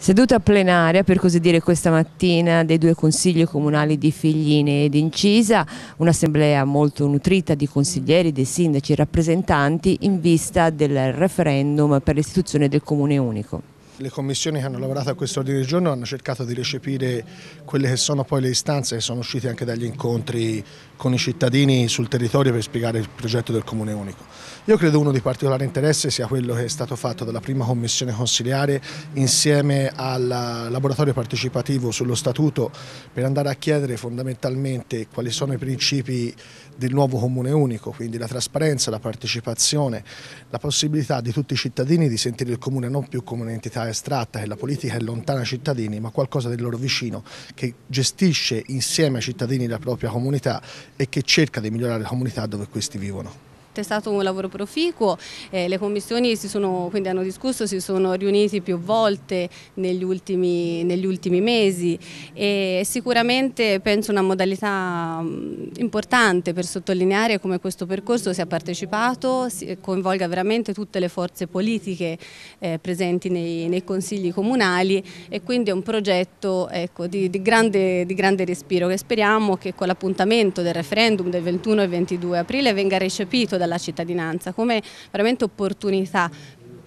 Seduta plenaria, per così dire, questa mattina dei due consigli comunali di Figline ed Incisa, un'assemblea molto nutrita di consiglieri, dei sindaci e rappresentanti in vista del referendum per l'istituzione del Comune Unico le commissioni che hanno lavorato a questo ordine del giorno hanno cercato di recepire quelle che sono poi le istanze che sono uscite anche dagli incontri con i cittadini sul territorio per spiegare il progetto del Comune Unico. Io credo uno di particolare interesse sia quello che è stato fatto dalla prima commissione consiliare insieme al laboratorio partecipativo sullo statuto per andare a chiedere fondamentalmente quali sono i principi del nuovo Comune Unico, quindi la trasparenza, la partecipazione, la possibilità di tutti i cittadini di sentire il Comune non più come un'entità estratta, che la politica è lontana ai cittadini, ma qualcosa del loro vicino che gestisce insieme ai cittadini la propria comunità e che cerca di migliorare la comunità dove questi vivono è stato un lavoro proficuo, eh, le commissioni si sono, quindi hanno discusso, si sono riuniti più volte negli ultimi, negli ultimi mesi e sicuramente penso una modalità mm, importante per sottolineare come questo percorso sia partecipato, eh, coinvolga veramente tutte le forze politiche eh, presenti nei, nei, consigli comunali e quindi è un progetto ecco, di, di, grande, di grande respiro che speriamo che con l'appuntamento del referendum del 21 e 22 aprile venga recepito dalla dalla cittadinanza, come veramente opportunità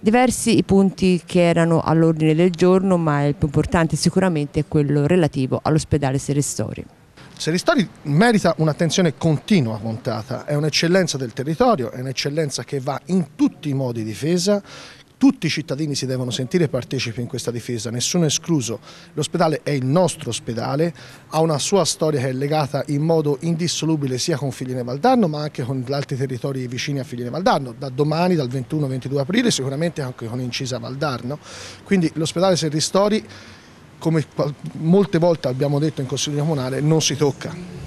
diversi i punti che erano all'ordine del giorno, ma il più importante sicuramente è quello relativo all'ospedale Serestori. Seristori merita un'attenzione continua puntata, è un'eccellenza del territorio, è un'eccellenza che va in tutti i modi difesa, tutti i cittadini si devono sentire partecipi in questa difesa, nessuno escluso. L'ospedale è il nostro ospedale, ha una sua storia che è legata in modo indissolubile sia con Figline Valdarno ma anche con gli altri territori vicini a Figline Valdarno, da domani, dal 21-22 aprile, sicuramente anche con Incisa Valdarno. Quindi l'ospedale Serristori, come molte volte abbiamo detto in Consiglio Comunale, non si tocca.